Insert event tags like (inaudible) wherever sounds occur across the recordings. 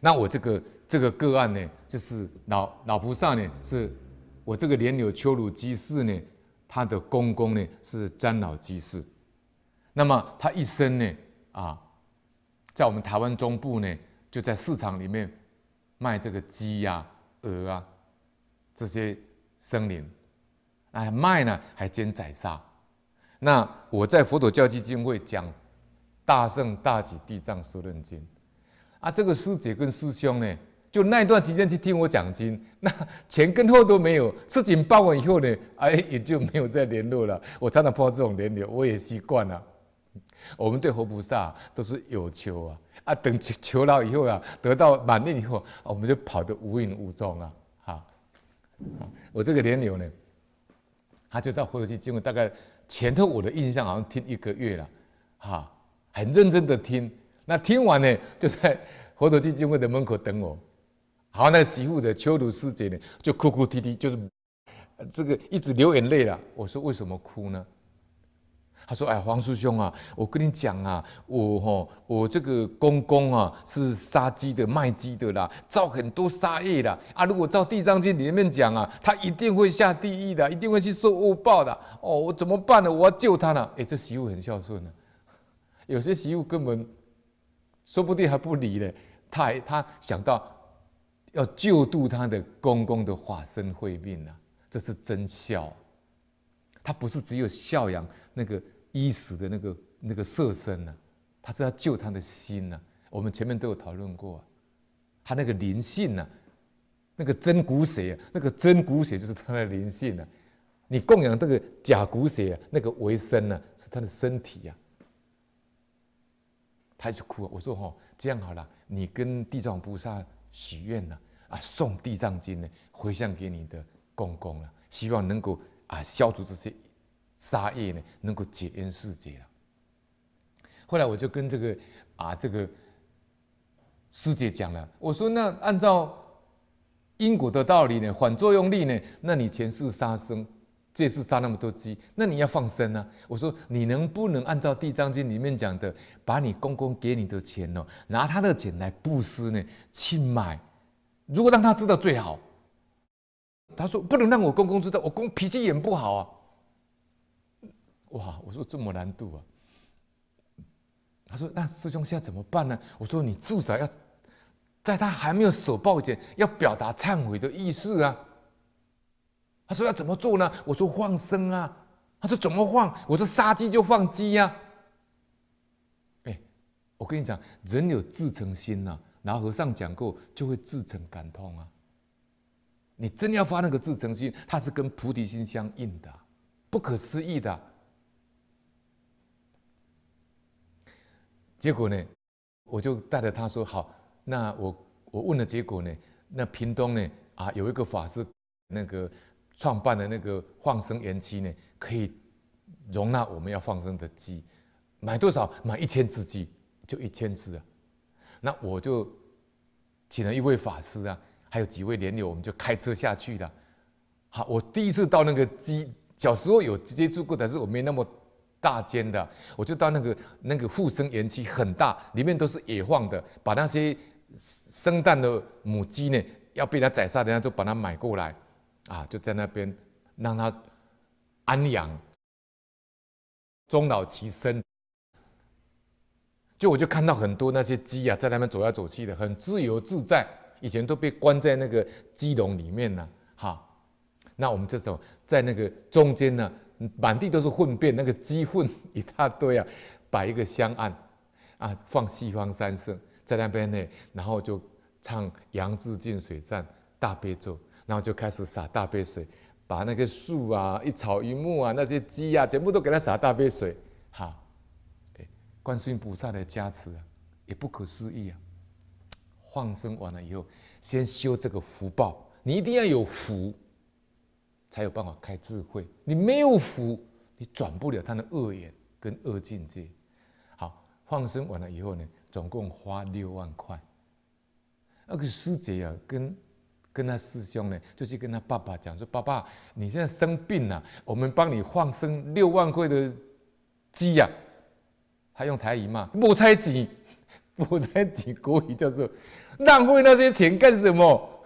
那我这个这个个案呢，就是老老菩萨呢，是我这个莲柳秋鲁基士呢，他的公公呢是詹老基士，那么他一生呢，啊，在我们台湾中部呢，就在市场里面卖这个鸡呀、鹅啊这些生灵，哎，卖呢还兼宰杀。那我在佛陀教基金会讲《大圣大吉地藏说论经》。啊，这个师姐跟师兄呢，就那一段时间去听我讲经，(laughs) 那前跟后都没有事情。报完以后呢，哎，也就没有再联络了。我常常碰到这种联络，我也习惯了。我们对佛菩萨都是有求啊，啊，等求求了以后啊，得到满念以后，我们就跑得无影无踪啊，哈。我这个联络呢，他就到佛寺去经过，大概前头我的印象好像听一个月了，哈，很认真的听。那听完呢，就在佛陀精进会的门口等我。好，那个媳妇的秋鲁师姐呢，就哭哭啼啼，就是这个一直流眼泪了。我说为什么哭呢？他说：“哎，黄师兄啊，我跟你讲啊，我吼我这个公公啊，是杀鸡的、卖鸡的啦，造很多杀业的啊。如果照《地藏经》里面讲啊，他一定会下地狱的，一定会去受恶报的。哦，我怎么办呢？我要救他呢。哎，这媳妇很孝顺呢。有些媳妇根本……说不定还不离呢。他还他想到要救度他的公公的化身慧命呢，这是真孝。他不是只有孝养那个衣食的那个那个色身呢，他是要救他的心呢。我们前面都有讨论过，他那个灵性呢，那个真骨血，那个真骨血就是他的灵性呢。你供养这个假骨血，那个为身呢，是他的身体呀。他就哭，我说哦，这样好了，你跟地藏菩萨许愿了啊，送地藏经呢，回向给你的公公了，希望能够啊消除这些杀业呢，能够解冤释结了。后来我就跟这个啊这个师姐讲了，我说那按照因果的道理呢，反作用力呢，那你前世杀生。这次杀那么多鸡，那你要放生呢？我说你能不能按照《地藏经》里面讲的，把你公公给你的钱哦，拿他的钱来布施呢？去买，如果让他知道最好。他说不能让我公公知道，我公脾气也不好啊。哇，我说这么难度啊。他说那师兄现在怎么办呢？我说你至少要在他还没有手报前，要表达忏悔的意思啊。他说要怎么做呢？我说放生啊。他说怎么放？我说杀鸡就放鸡呀。哎，我跟你讲，人有自诚心呐，后和尚讲过，就会自诚感通啊。你真要发那个自诚心，它是跟菩提心相应的，不可思议的。结果呢，我就带着他说好，那我我问了结果呢，那屏东呢啊有一个法师那个。创办的那个放生园区呢，可以容纳我们要放生的鸡。买多少？买一千只鸡，就一千只啊。那我就请了一位法师啊，还有几位莲友，我们就开车下去了。好，我第一次到那个鸡，小时候有接触过，但是我没那么大间的，我就到那个那个放生园区很大，里面都是野放的，把那些生蛋的母鸡呢，要被它宰杀，人家就把它买过来。啊，就在那边让他安养终老其身。就我就看到很多那些鸡啊，在那边走来走去的，很自由自在。以前都被关在那个鸡笼里面呢，哈。那我们这种在那个中间呢，满地都是粪便，那个鸡粪一大堆啊，摆一个香案啊，放西方三圣在那边呢，然后就唱《杨志进水赞》大悲咒。然后就开始洒大杯水，把那个树啊、一草一木啊、那些鸡啊，全部都给他洒大杯水。好，哎，观世音菩萨的加持啊，也不可思议啊。放生完了以后，先修这个福报，你一定要有福，才有办法开智慧。你没有福，你转不了他的恶眼跟恶境界。好，放生完了以后呢，总共花六万块。那个师姐呀，跟。跟他师兄呢，就去跟他爸爸讲说：“爸爸，你现在生病了，我们帮你放生六万块的鸡呀。”他用台语骂：“不拆钱，不拆钱，国语叫做浪费那些钱干什么？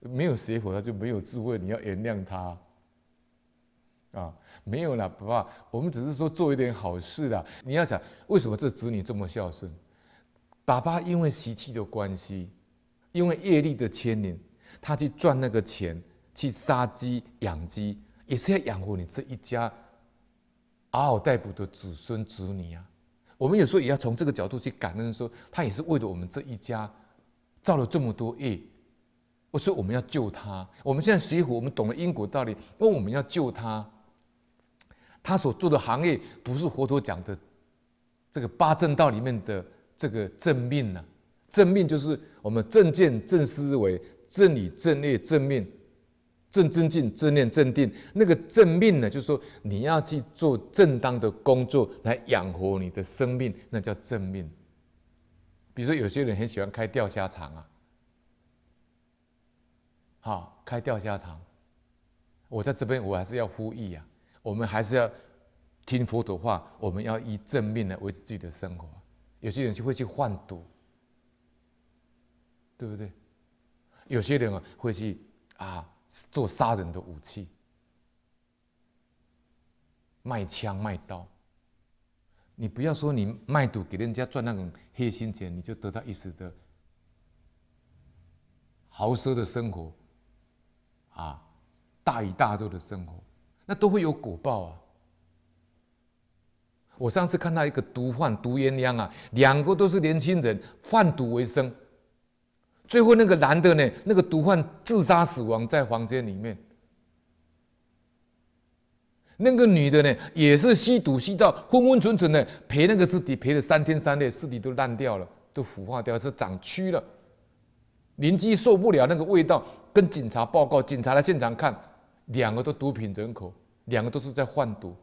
没有邪火，他就没有智慧。你要原谅他啊！没有了，爸爸，我们只是说做一点好事啦。你要想，为什么这子女这么孝顺？爸爸因为习气的关系。”因为业力的牵连，他去赚那个钱，去杀鸡养鸡，也是要养活你这一家嗷嗷待哺的子孙子女啊。我们有时候也要从这个角度去感恩，说他也是为了我们这一家造了这么多业。我说我们要救他。我们现在水浒，我们懂了因果道理，那我们要救他。他所做的行业不是佛陀讲的这个八正道里面的这个正命呢？正命就是我们正见、正思维、正理、正业、正命、正正进、正念、正定。那个正命呢，就是说你要去做正当的工作来养活你的生命，那叫正命。比如说有些人很喜欢开钓虾场啊，好，开钓虾场。我在这边我还是要呼吁啊，我们还是要听佛陀话，我们要以正命来维持自己的生活。有些人就会去换赌。对不对？有些人啊，会去啊做杀人的武器，卖枪卖刀。你不要说你卖毒给人家赚那种黑心钱，你就得到一时的豪奢的生活，啊，大鱼大肉的生活，那都会有果报啊！我上次看到一个毒贩、毒鸳鸯啊，两个都是年轻人，贩毒为生。最后那个男的呢，那个毒贩自杀死亡在房间里面。那个女的呢，也是吸毒吸到昏昏沉沉的，陪那个尸体陪了三天三夜，尸体都烂掉了，都腐化掉，是长蛆了。邻居受不了那个味道，跟警察报告，警察来现场看，两个都毒品人口，两个都是在贩毒，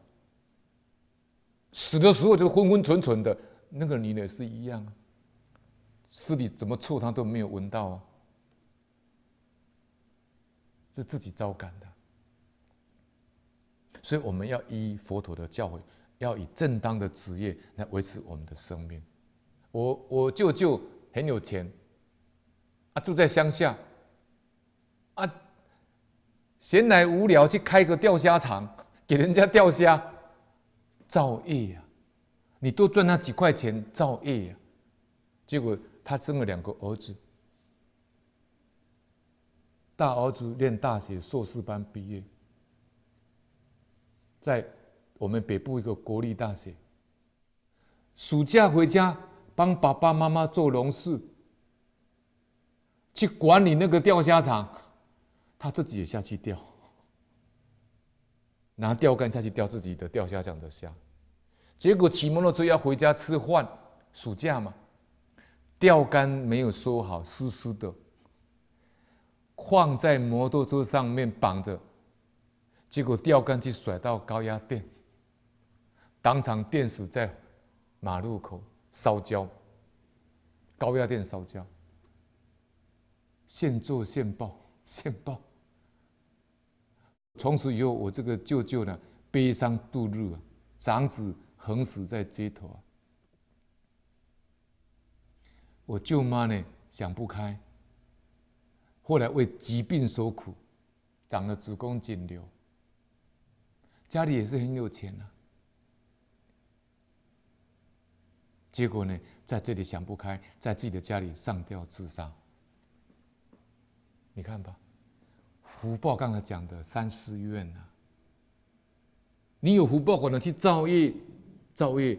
死的时候就昏昏沉沉的，那个女的也是一样啊。尸体怎么臭，他都没有闻到啊！是自己遭感的。所以我们要依佛陀的教诲，要以正当的职业来维持我们的生命。我我舅舅很有钱，啊，住在乡下，啊，闲来无聊去开个钓虾场，给人家钓虾，造业呀！你多赚那几块钱，造业呀！结果。他生了两个儿子，大儿子念大学，硕士班毕业，在我们北部一个国立大学。暑假回家帮爸爸妈妈做农事，去管理那个钓虾场，他自己也下去钓，拿钓竿下去钓自己的钓虾场的虾。结果骑摩托车要回家吃饭，暑假嘛。钓竿没有收好，湿湿的，放在摩托车上面绑着，结果钓竿去甩到高压电，当场电死在马路口，烧焦，高压电烧焦，现做现爆，现爆。从此以后，我这个舅舅呢，悲伤度日啊，长子横死在街头啊。我舅妈呢想不开，后来为疾病所苦，长了子宫颈瘤。家里也是很有钱啊，结果呢在这里想不开，在自己的家里上吊自杀。你看吧，福报刚才讲的三四怨啊，你有福报，可能去造业、造业、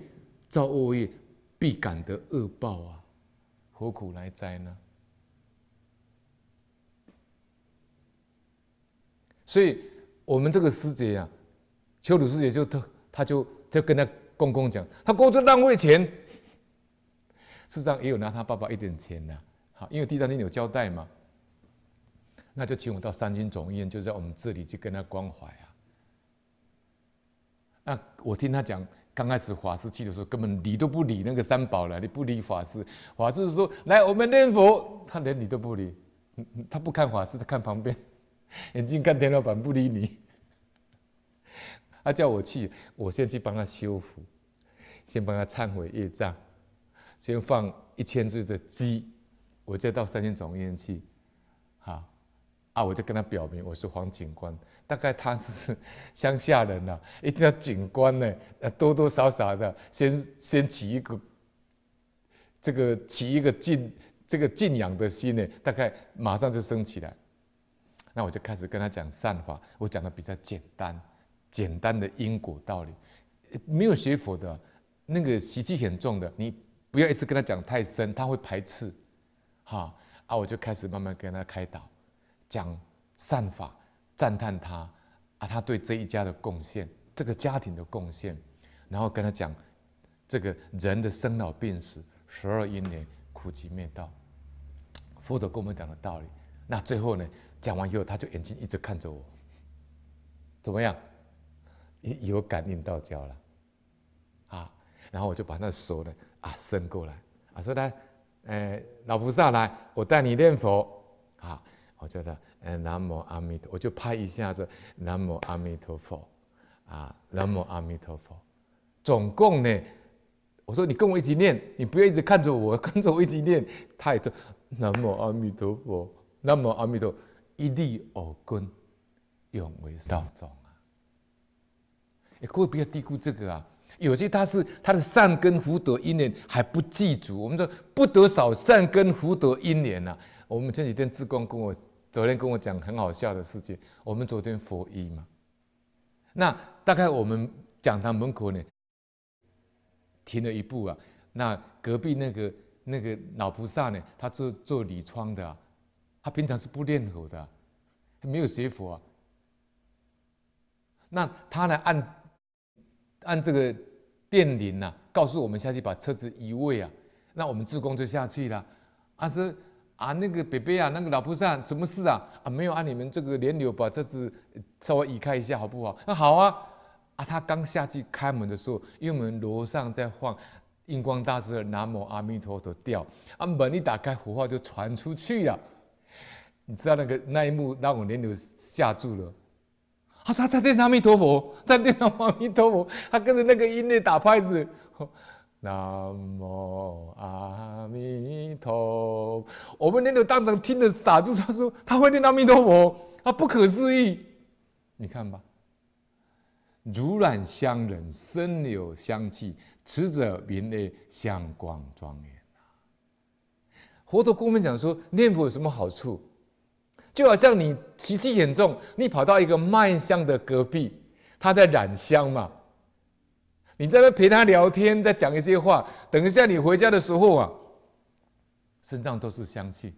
造恶业，必感得恶报啊。何苦来哉呢？所以我们这个师姐呀，邱鲁师姐就她，她就她跟她公公讲，她公公浪费钱，事实上也有拿他爸爸一点钱呐。好，因为第三天有交代嘛，那就请我到三军总医院，就在我们这里去跟他关怀啊。那我听他讲。刚开始法师去的时候，根本理都不理那个三宝了。你不理法师，法师说：“来，我们念佛。”他连理都不理，他不看法师，他看旁边，(laughs) 眼睛看天花板不理你。他叫我去，我先去帮他修复，先帮他忏悔业障，先放一千只的鸡，我再到三千总院去。好，啊，我就跟他表明，我是黄警官。大概他是乡下人呐，(laughs) 一定要景观呢，多多少少的先先起一个这个起一个敬这个敬仰的心呢，大概马上就升起来。那我就开始跟他讲善法，我讲的比较简单，简单的因果道理，没有学佛的那个习气很重的，你不要一直跟他讲太深，他会排斥。哈啊，我就开始慢慢跟他开导，讲善法。赞叹他，啊，他对这一家的贡献，这个家庭的贡献，然后跟他讲，这个人的生老病死，十二因年苦集灭道，佛陀跟我们讲的道理。那最后呢，讲完以后，他就眼睛一直看着我，怎么样？有感应到教了，啊，然后我就把那手呢，啊，伸过来，啊，说来，哎，老菩萨来，我带你念佛，啊。我叫他，南无阿弥陀，我就拍一下子，南无阿弥陀佛，啊，南无阿弥陀佛，总共呢，我说你跟我一起念，你不要一直看着我 (laughs) 跟着我一起念，太多，南无阿弥陀佛，南无阿弥陀，一粒耳根，永为道种啊，哎，各位不要低估这个啊，有些他是他的善根福德因缘还不记住，我们说不得少善根福德因缘呐，我们前几天志光跟我。昨天跟我讲很好笑的事情。我们昨天佛一嘛，那大概我们讲堂门口呢停了一步啊。那隔壁那个那个老菩萨呢，他做做铝窗的，他平常是不练佛的，他没有学佛啊。那他呢按按这个电铃啊，告诉我们下去把车子移位啊。那我们自工就下去了，阿叔。啊，那个北北啊，那个老菩萨，什么事啊？啊，没有啊，你们这个莲流把车子稍微移开一下，好不好？那好啊。啊，他刚下去开门的时候，因为我们楼上在放印光大师的南无阿弥陀佛调，啊，门一打开，火化就传出去了。你知道那个那一幕让我莲流吓住了。他说：“他念阿弥陀佛，在念阿弥陀佛，他跟着那个音乐打拍子。”南无阿弥陀，我们那头当场听得傻住，他说他会念阿弥陀佛，他不可思议。你看吧，如染香人，身有香气，持者名曰香光庄严。佛陀跟我们讲说，念佛有什么好处？就好像你脾气严重，你跑到一个卖香的隔壁，他在染香嘛。你在那陪他聊天，在讲一些话。等一下你回家的时候啊，身上都是香气。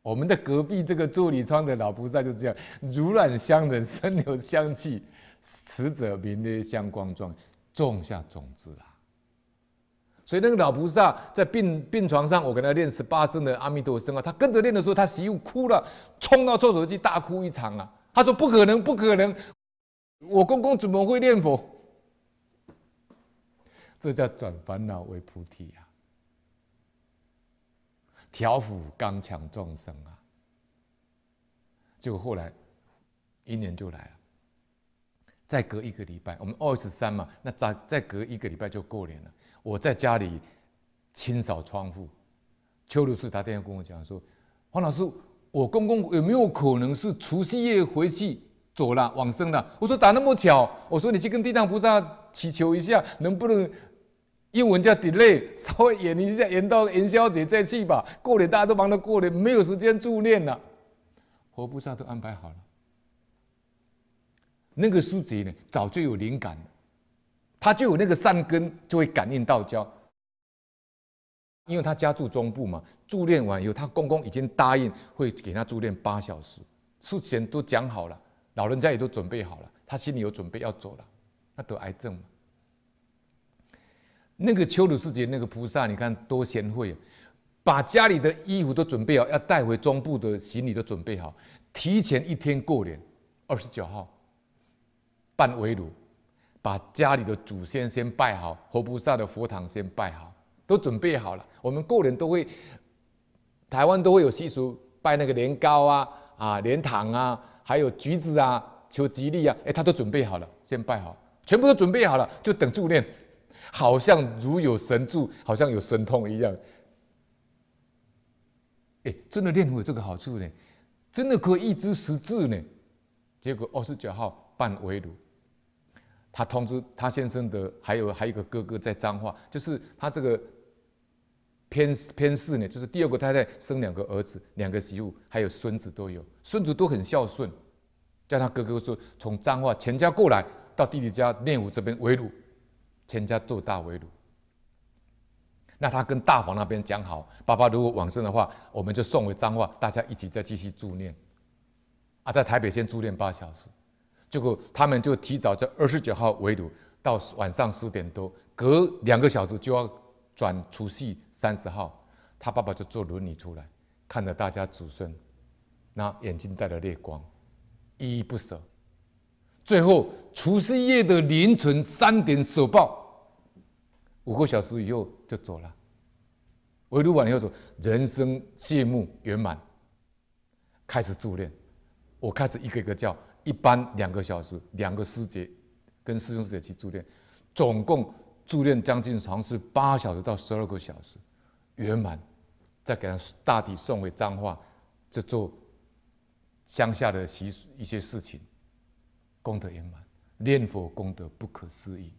我们的隔壁这个坐里窗的老菩萨就这样，如染香人身有香气，持者名的香光状，种下种子啦。所以那个老菩萨在病病床上，我跟他练十八声的阿弥陀声啊，他跟着练的时候，他媳妇哭了，冲到厕所去大哭一场啊。他说：“不可能，不可能，我公公怎么会念佛？”这叫转烦恼为菩提啊，调伏刚强众生啊。结果后来，一年就来了。再隔一个礼拜，我们二十三嘛，那再再隔一个礼拜就过年了。我在家里清扫窗户，邱律师打电话跟我讲说：“黄老师，我公公有没有可能是除夕夜回去走了往生了？”我说：“咋那么巧？”我说：“你去跟地藏菩萨祈求一下，能不能？”英文叫 delay，稍微延一下，延到元宵节再去吧。过年大家都忙着过年，没有时间助念了。活菩萨都安排好了。那个书籍呢，早就有灵感了，他就有那个善根，就会感应到教。因为他家住中部嘛，助念完以后，他公公已经答应会给他助念八小时，事前都讲好了，老人家也都准备好了，他心里有准备要走了，那得癌症嘛。那个秋庐世界那个菩萨，你看多贤惠，把家里的衣服都准备好，要带回中部的行李都准备好，提前一天过年，二十九号办围炉，把家里的祖先先拜好，活菩萨的佛堂先拜好，都准备好了。我们过年都会，台湾都会有习俗，拜那个年糕啊，啊，年糖啊，还有橘子啊，求吉利啊，哎，他都准备好了，先拜好，全部都准备好了，就等祝念。好像如有神助，好像有神通一样。哎，真的练武有这个好处呢，真的可以一知识字呢。结果二十九号办围炉，他通知他先生的，还有还有个哥哥在彰化，就是他这个偏偏四呢，就是第二个太太生两个儿子，两个媳妇，还有孙子都有，孙子都很孝顺，叫他哥哥说从彰化全家过来到弟弟家练武这边围炉。全家做大围炉，那他跟大房那边讲好，爸爸如果往生的话，我们就送回彰化，大家一起再继续助念。啊，在台北先助念八小时，结果他们就提早在二十九号围炉，到晚上十点多，隔两个小时就要转除夕三十号，他爸爸就坐轮椅出来，看着大家子孙，那眼睛带着泪光，依依不舍。最后除夕夜的凌晨三点首报，五个小时以后就走了。我录完以后说，人生谢幕圆满。开始助念，我开始一个一个叫一班两个小时，两个师姐跟师兄师姐去助念，总共助念将近长是八小时到十二个小时，圆满。再给他大体送回彰化，就做乡下的习俗一些事情。功德圆满，念佛功德不可思议。